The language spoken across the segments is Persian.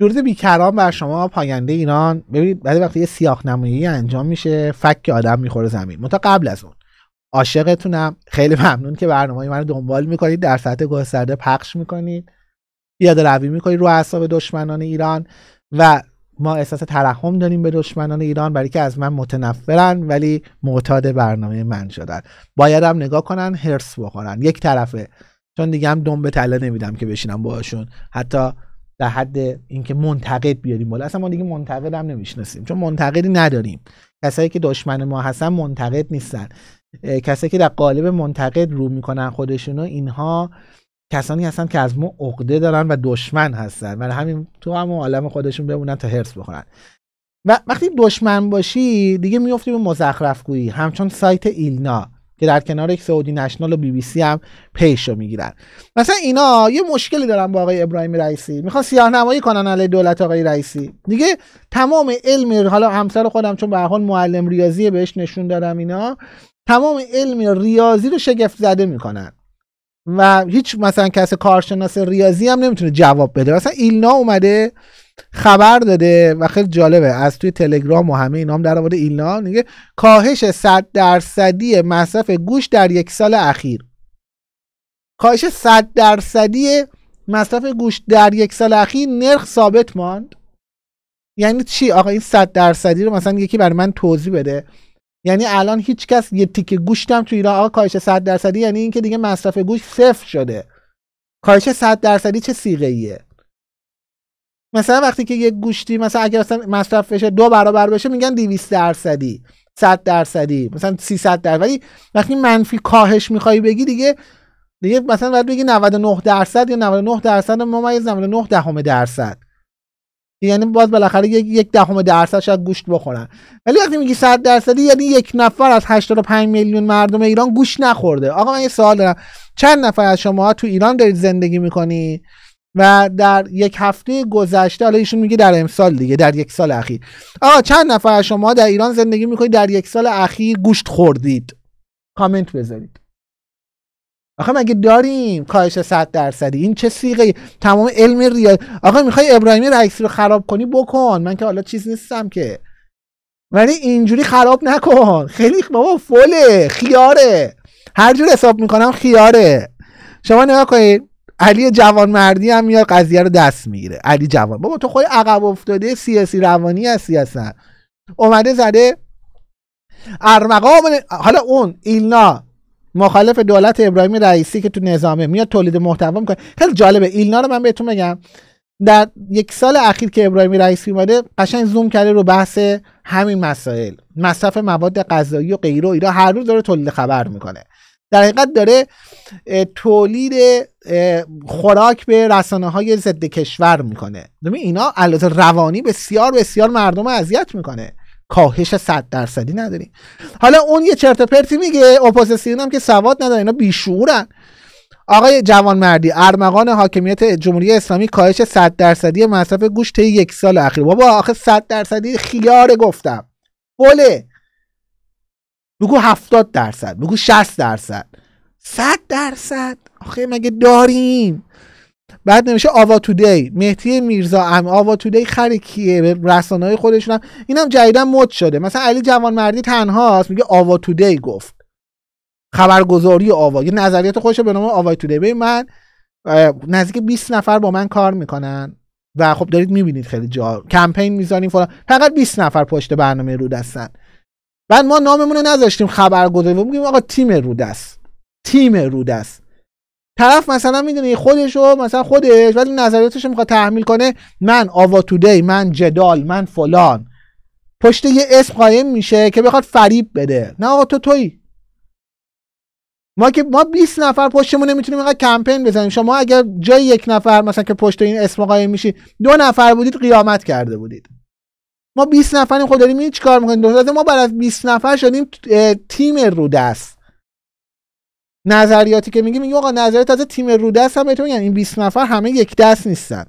درود بیکرام بر شما پاینده ایران ببینید بعد وقتی یه سیاه نمایی انجام میشه فک آدم میخوره زمین متا قبل از اون عاشقتونم خیلی ممنون که برنامه من رو دنبال میکنید در سطح گسترده پخش میکنید یاد روی میکنید رو اعصاب دشمنان ایران و ما احساس ترحم داریم به دشمنان ایران برای که از من متنفرن ولی معتاد برنامه من شدن باید هم نگاه کنن هرس بخورن یک طرفه چون دیگه هم دم به تله نمیدم که بشینم باشون، حتی در حد اینکه منتقد بیاریم بالا اصلا ما دیگه منتقد هم نمیشناسیم چون منتقدی نداریم کسایی که دشمن ما هستن منتقد نیستن کسایی که در قالب منتقد رو میکنن خودشونو اینها کسانی هستن که از ما عقده دارن و دشمن هستن ولی همین تو هم عالم خودشون بمونن تا هرس بخورن و وقتی دشمن باشی دیگه میفتی به مزخرف گویی همچون سایت ایلنا که در کنار یک سعودی نشنال و بی بی سی هم پیش رو میگیرن مثلا اینا یه مشکلی دارن با آقای ابراهیم رئیسی میخوان نمایی کنن علی دولت آقای رئیسی دیگه تمام علم حالا همسر خودم چون به حال معلم ریاضی بهش نشون دادم اینا تمام علم ریاضی رو شگفت زده میکنن و هیچ مثلا کس کارشناس ریاضی هم نمیتونه جواب بده مثلا ایلنا اومده خبر داده و خیلی جالبه از توی تلگرام و همه اینام در مورد ایلنا میگه کاهش 100 درصدی مصرف گوش در یک سال اخیر کاهش 100 درصدی مصرف گوش در یک سال اخیر نرخ ثابت ماند یعنی چی آقا این 100 درصدی رو مثلا یکی برای من توضیح بده یعنی الان هیچ کس یه تیکه گوشتم تو ایران آقا کاهش 100 درصدی یعنی اینکه دیگه مصرف گوش صفر شده کاهش 100 درصدی چه سیغه ایه مثلا وقتی که یک گوشتی مثلا اگر مثلا مصرف بشه دو برابر بشه میگن 200 درصدی 100 درصدی مثلا 300 درصد ولی وقتی منفی کاهش میخوای بگی دیگه دیگه مثلا باید بگی 99 درصد یا 99 درصد ممیز 99 دهم درصد یعنی باز بالاخره یک یک دهم درصد شاید گوشت بخورن ولی وقتی میگی 100 درصدی یعنی یک نفر از 85 میلیون مردم ایران گوشت نخورده آقا من یه سوال دارم چند نفر از شما تو ایران دارید زندگی میکنی و در یک هفته گذشته حالا ایشون میگه در امسال دیگه در یک سال اخیر آقا چند نفر از شما در ایران زندگی میکنید در یک سال اخیر گوشت خوردید کامنت بذارید آخه مگه داریم کاهش 100 درصدی این چه سیغه تمام علم ریاضی آقا میخوای ابراهیمی رئیس رو خراب کنی بکن من که حالا چیز نیستم که ولی اینجوری خراب نکن خیلی بابا فله خیاره هر جور حساب میکنم خیاره شما نگاه کنید علی جوانمردی هم میاد قضیه رو دست میگیره علی جوان بابا تو خود عقب افتاده سیاسی روانی هستی اصلا اومده زده ارمقام حالا اون ایلنا مخالف دولت ابراهیم رئیسی که تو نظامه میاد تولید محتوا میکنه خیلی جالبه ایلنا رو من بهتون بگم در یک سال اخیر که ابراهیمی رئیسی اومده قشنگ زوم کرده رو بحث همین مسائل مصرف مواد غذایی و غیره و اینا هر روز داره تولید خبر میکنه در حقیقت داره تولید خوراک به رسانه های ضد کشور میکنه اینا البته روانی بسیار بسیار مردم اذیت میکنه کاهش 100 درصدی نداریم حالا اون یه چرت پرتی میگه اپوزیسیون هم که سواد نداره اینا بیشعورن آقای جوانمردی ارمغان حاکمیت جمهوری اسلامی کاهش 100 درصدی مصرف گوشت یک سال اخیر بابا آخه 100 درصدی خیار گفتم بله بگو 70 درصد بگو 60 درصد 100 درصد آخه مگه داریم بعد نمیشه آوا تودی مهدی میرزا ام آوا تودی خر کیه به رسانه های خودشون هم اینم جدیدا مد شده مثلا علی جوانمردی تنهاست میگه آوا تودی گفت خبرگزاری آوا یه نظریات خودش به نام آوا تودی ببین من نزدیک 20 نفر با من کار میکنن و خب دارید میبینید خیلی جا کمپین میزنیم فلان فقط 20 نفر پشت برنامه رو دستن بعد ما ناممون رو نذاشتیم خبرگزاری میگیم آقا تیم رود است تیم رود است طرف مثلا میدونه خودش رو مثلا خودش ولی نظریاتش رو میخواد تحمیل کنه من آواتودی من جدال من فلان پشت یه اسم قایم میشه که بخواد فریب بده نه آقا تو تویی ما که ما 20 نفر پشتمون نمیتونیم اینقدر کمپین بزنیم شما اگر جای یک نفر مثلا که پشت این اسم قایم میشی دو نفر بودید قیامت کرده بودید ما 20 نفریم خود خب داریم این چیکار میکنیم دوست ما بعد از 20 نفر شدیم تیم رو دست نظریاتی که میگیم میگیم آقا نظریات از تیم رو دست هم بهتون میگن این 20 نفر همه یک دست نیستن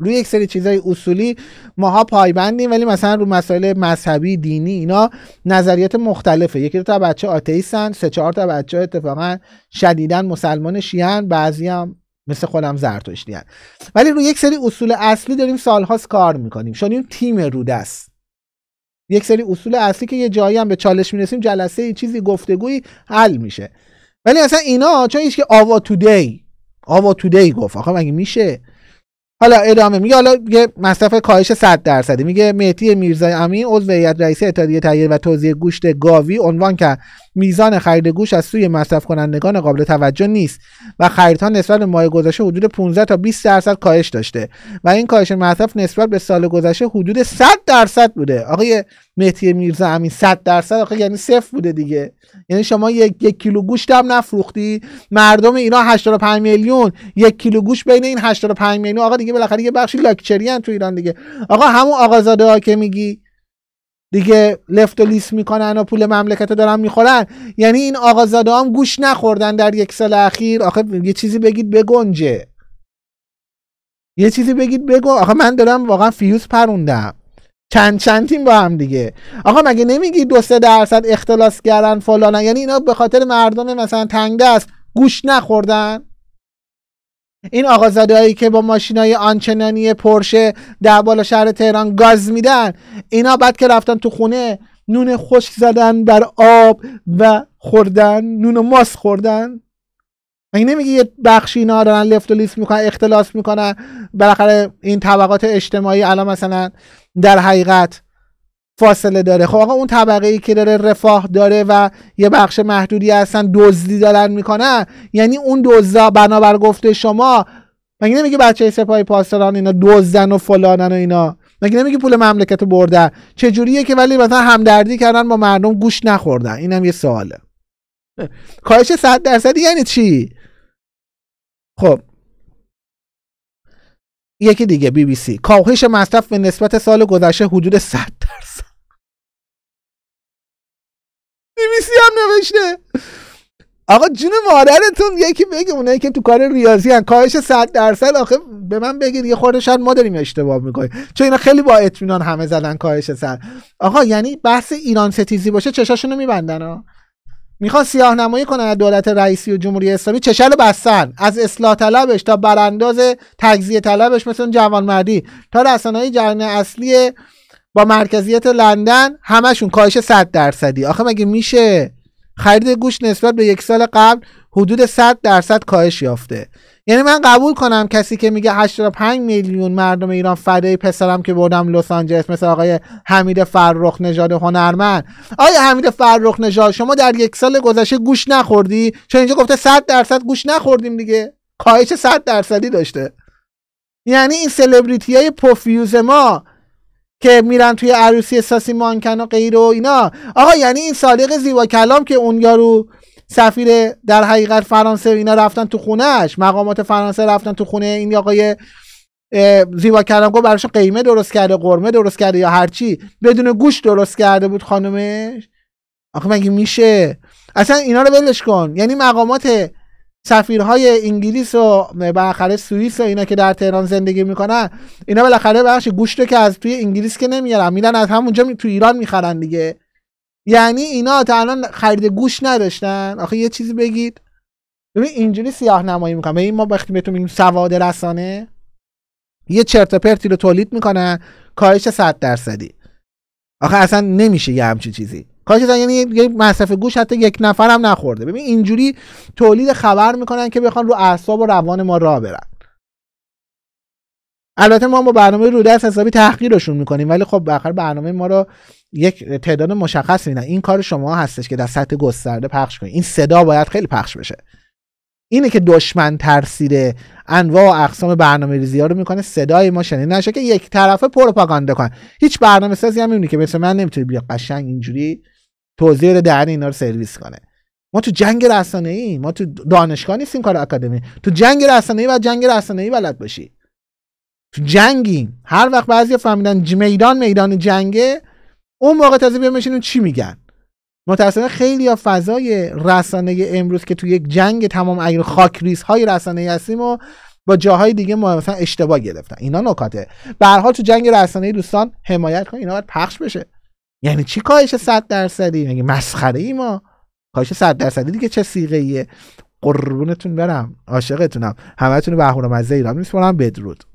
روی یک سری چیزای اصولی ماها پایبندیم ولی مثلا رو مسائل مذهبی دینی اینا نظریات مختلفه یکی دو تا بچه آتئیستن سه چهار تا بچه اتفاقا شدیدا مسلمان شیعن بعضی هم مثل خودم زرتشتی هن. ولی روی یک سری اصول اصلی داریم سالهاست کار میکنیم این تیم رودست یک سری اصول اصلی که یه جایی هم به چالش میرسیم جلسه یه چیزی گفتگویی حل میشه ولی اصلا اینا چون ایش که آوا دی آوا دی گفت آخه مگه میشه حالا ادامه میگه حالا یه مصرف کاهش 100 درصدی میگه مهدی میرزا امین عضو هیئت رئیسه اتحادیه تهیه و توزیع گوشت گاوی عنوان کرد میزان خرید گوشت از سوی مصرف کنندگان قابل توجه نیست و خریدها نسبت به ماه گذشته حدود 15 تا 20 درصد کاهش داشته و این کاهش مصرف نسبت به سال گذشته حدود 100 درصد بوده آقای مهدی میرزا امین 100 درصد آقا یعنی صفر بوده دیگه یعنی شما یک, کیلو گوشت هم نفروختی مردم اینا 85 میلیون یک کیلو گوشت بین این 85 میلیون آقا دیگه بالاخره یه بخشی لاکچری تو ایران دیگه آقا همون آقازاده ها که میگی دیگه لفت و لیست میکنن و پول مملکت رو دارن میخورن یعنی این آقازاده هم گوش نخوردن در یک سال اخیر آخه یه چیزی بگید بگنجه یه چیزی بگید بگو آخه من دارم واقعا فیوز پروندم چند چند تیم با هم دیگه آقا مگه نمیگی دو سه درصد اختلاس کردن فلانه یعنی اینا به خاطر مردم مثلا تنگ گوش نخوردن این هایی که با های آنچنانی پرشه در بالا شهر تهران گاز میدن اینا بعد که رفتن تو خونه نون خشک زدن بر آب و خوردن نون و ماس خوردن مگه نمیگه یه بخشی اینا دارن لفت و لیست میکنن اختلاس میکنن بالاخره این طبقات اجتماعی الان مثلا در حقیقت فاصله داره خب آقا اون طبقه ای که داره رفاه داره و یه بخش محدودی هستن دزدی دارن میکنن یعنی اون دزدا بنابر گفته شما مگه نمیگه بچه سپاه پاسداران اینا دزدن و فلانن و اینا مگه نمیگه پول مملکت بردن جوریه که ولی مثلا همدردی کردن با مردم گوش نخوردن اینم یه سواله کاهش صد درصدی یعنی چی خب یکی دیگه بی بی سی کاهش مصرف به نسبت سال گذشته حدود 100 درصد بی بی سی هم نوشته آقا جون مادرتون یکی بگه اونایی که تو کار ریاضی هن کاهش 100 درصد آخه به من بگید یه خورده شاید ما داریم اشتباه میکنیم چون اینا خیلی با اطمینان همه زدن کاهش سر آقا یعنی بحث ایران ستیزی باشه چشاشونو میبندن ها میخوان سیاه نمایی کنن از دولت رئیسی و جمهوری اسلامی چشل بستن از اصلاح طلبش تا برانداز تجزیه طلبش مثل جوانمردی تا های جریان اصلی با مرکزیت لندن همشون کاهش 100 درصدی آخه مگه میشه خرید گوش نسبت به یک سال قبل حدود 100 درصد کاهش یافته یعنی من قبول کنم کسی که میگه 85 میلیون مردم ایران فدای پسرم که بردم لس آنجلس مثل آقای حمید فرخ نژاد هنرمند آیا حمید فرخ نژاد شما در یک سال گذشته گوش نخوردی چون اینجا گفته 100 درصد گوش نخوردیم دیگه کاهش 100 درصدی داشته یعنی این سلبریتی های پوفیوز ما که میرن توی عروسی ساسی مانکن و غیر و اینا آقا یعنی این صادق زیبا کلام که اون یارو سفیر در حقیقت فرانسه اینا رفتن تو خونهش مقامات فرانسه رفتن تو خونه این آقای زیبا کردم گفت براش قیمه درست کرده قرمه درست کرده یا هرچی بدون گوش درست کرده بود خانمش آخه مگه میشه اصلا اینا رو ولش کن یعنی مقامات سفیرهای انگلیس و بالاخره سوئیس و اینا که در تهران زندگی میکنن اینا بالاخره بخش گوشت که از توی انگلیس که نمیارن میدن از همونجا می... تو ایران میخرن دیگه یعنی اینا تا الان خرید گوش نداشتن آخه یه چیزی بگید ببین اینجوری سیاه نمایی میکنن این ما وقتی بهتون میگیم سواد رسانه یه چرت پرتی رو تولید میکنن کاهش 100 درصدی آخه اصلا نمیشه یه همچین چیزی کاهش یعنی یه مصرف گوش حتی یک نفر هم نخورده ببین اینجوری تولید خبر میکنن که بخوان رو اعصاب و روان ما را برن البته ما با برنامه رو دست حسابی تحقیرشون میکنیم ولی خب باخر برنامه ما رو یک تعداد مشخص میدن این کار شما هستش که در سطح گسترده پخش کنید این صدا باید خیلی پخش بشه اینه که دشمن ترسیده انواع و اقسام برنامه ریزی ها رو میکنه صدای ما شنید نشه که یک طرفه پروپاگاندا کن هیچ برنامه سازی هم میبینی که مثل من نمیتونی بیا قشنگ اینجوری توضیح رو در اینا رو سرویس کنه ما تو جنگ رسانه ای ما تو دانشگاه نیستیم کار اکادمی تو جنگ رسانه ای و جنگ رسانه ای بلد باشی تو جنگیم هر وقت بعضی فهمیدن میدان میدان جنگه اون موقع تازه بیان بشینون چی میگن متاسفانه خیلی یا فضای رسانه امروز که تو یک جنگ تمام اگر خاکریز های رسانه هستیم و با جاهای دیگه ما مثلا اشتباه گرفتن اینا نکاته به تو جنگ رسانه دوستان حمایت کن اینا باید پخش بشه یعنی چی کاهش 100 درصدی مگه یعنی مسخره ای ما کاهش 100 درصدی دیگه چه سیغه ایه قربونتون برم عاشقتونم همتون رو به ایران بدرود